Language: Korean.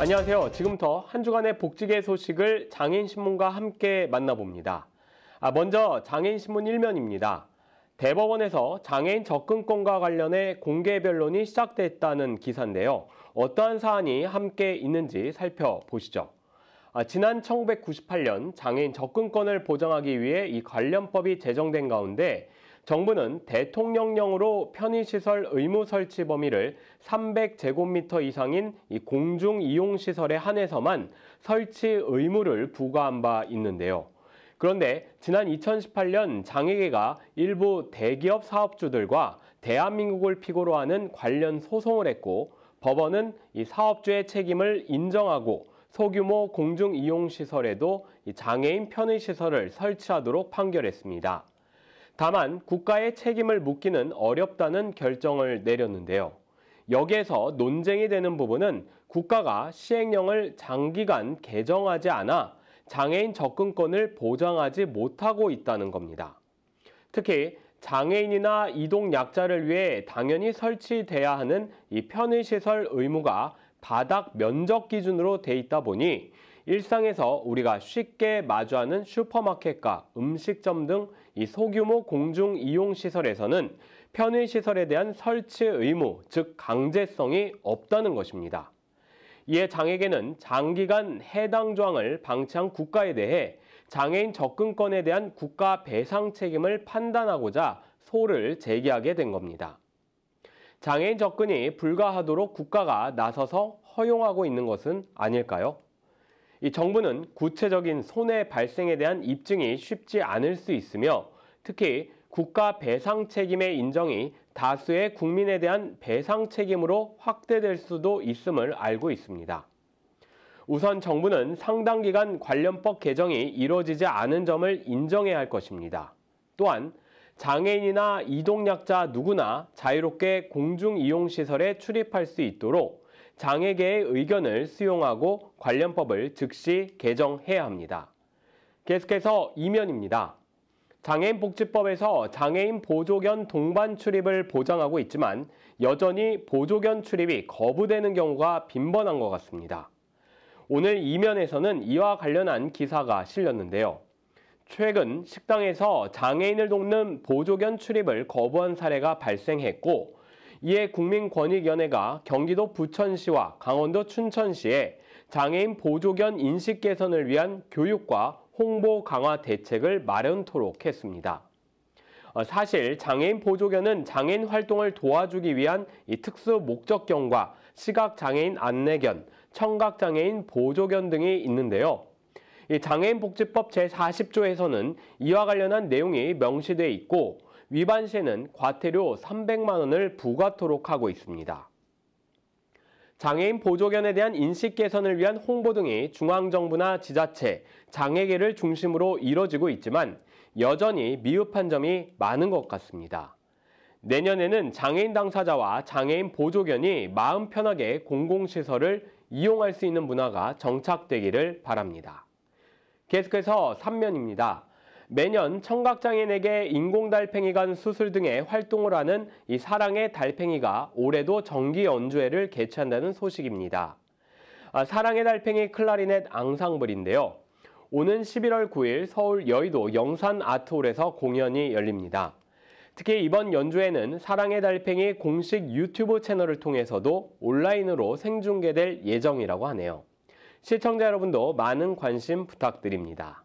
안녕하세요. 지금부터 한 주간의 복지계 소식을 장인신문과 애 함께 만나봅니다. 아, 먼저 장애인신문 1면입니다. 대법원에서 장애인 접근권과 관련해 공개 변론이 시작됐다는 기사인데요. 어떠한 사안이 함께 있는지 살펴보시죠. 아, 지난 1998년 장애인 접근권을 보장하기 위해 이 관련법이 제정된 가운데 정부는 대통령령으로 편의시설 의무 설치 범위를 300제곱미터 이상인 이 공중이용시설에 한해서만 설치 의무를 부과한 바 있는데요. 그런데 지난 2018년 장애계가 일부 대기업 사업주들과 대한민국을 피고로 하는 관련 소송을 했고 법원은 이 사업주의 책임을 인정하고 소규모 공중이용시설에도 장애인 편의시설을 설치하도록 판결했습니다. 다만 국가의 책임을 묻기는 어렵다는 결정을 내렸는데요. 여기에서 논쟁이 되는 부분은 국가가 시행령을 장기간 개정하지 않아 장애인 접근권을 보장하지 못하고 있다는 겁니다. 특히 장애인이나 이동 약자를 위해 당연히 설치돼야 하는 이 편의시설 의무가 바닥 면적 기준으로 돼 있다 보니 일상에서 우리가 쉽게 마주하는 슈퍼마켓과 음식점 등 이 소규모 공중 이용 시설에서는 편의 시설에 대한 설치 의무, 즉 강제성이 없다는 것입니다. 이에 장에게는 장기간 해당 조항을 방치한 국가에 대해 장애인 접근권에 대한 국가 배상 책임을 판단하고자 소를 제기하게 된 겁니다. 장애인 접근이 불가하도록 국가가 나서서 허용하고 있는 것은 아닐까요? 이 정부는 구체적인 손해 발생에 대한 입증이 쉽지 않을 수 있으며 특히 국가 배상 책임의 인정이 다수의 국민에 대한 배상 책임으로 확대될 수도 있음을 알고 있습니다. 우선 정부는 상당 기간 관련법 개정이 이뤄지지 않은 점을 인정해야 할 것입니다. 또한 장애인이나 이동약자 누구나 자유롭게 공중이용시설에 출입할 수 있도록 장에게의 의견을 수용하고 관련법을 즉시 개정해야 합니다. 계속해서 이면입니다 장애인복지법에서 장애인 보조견 동반 출입을 보장하고 있지만 여전히 보조견 출입이 거부되는 경우가 빈번한 것 같습니다. 오늘 이면에서는 이와 관련한 기사가 실렸는데요. 최근 식당에서 장애인을 돕는 보조견 출입을 거부한 사례가 발생했고 이에 예 국민권익위원회가 경기도 부천시와 강원도 춘천시에 장애인 보조견 인식 개선을 위한 교육과 홍보 강화 대책을 마련토록 했습니다. 어, 사실 장애인 보조견은 장애인 활동을 도와주기 위한 특수 목적견과 시각장애인 안내견, 청각장애인 보조견 등이 있는데요. 장애인 복지법 제40조에서는 이와 관련한 내용이 명시돼 있고 위반 시에는 과태료 300만 원을 부과토록 하고 있습니다. 장애인 보조견에 대한 인식 개선을 위한 홍보 등이 중앙정부나 지자체, 장애계를 중심으로 이뤄지고 있지만 여전히 미흡한 점이 많은 것 같습니다. 내년에는 장애인 당사자와 장애인 보조견이 마음 편하게 공공시설을 이용할 수 있는 문화가 정착되기를 바랍니다. 계속해서 3면입니다. 매년 청각장애인에게 인공달팽이관 수술 등의 활동을 하는 이 사랑의 달팽이가 올해도 정기 연주회를 개최한다는 소식입니다. 아, 사랑의 달팽이 클라리넷 앙상블인데요. 오는 11월 9일 서울 여의도 영산 아트홀에서 공연이 열립니다. 특히 이번 연주회는 사랑의 달팽이 공식 유튜브 채널을 통해서도 온라인으로 생중계될 예정이라고 하네요. 시청자 여러분도 많은 관심 부탁드립니다.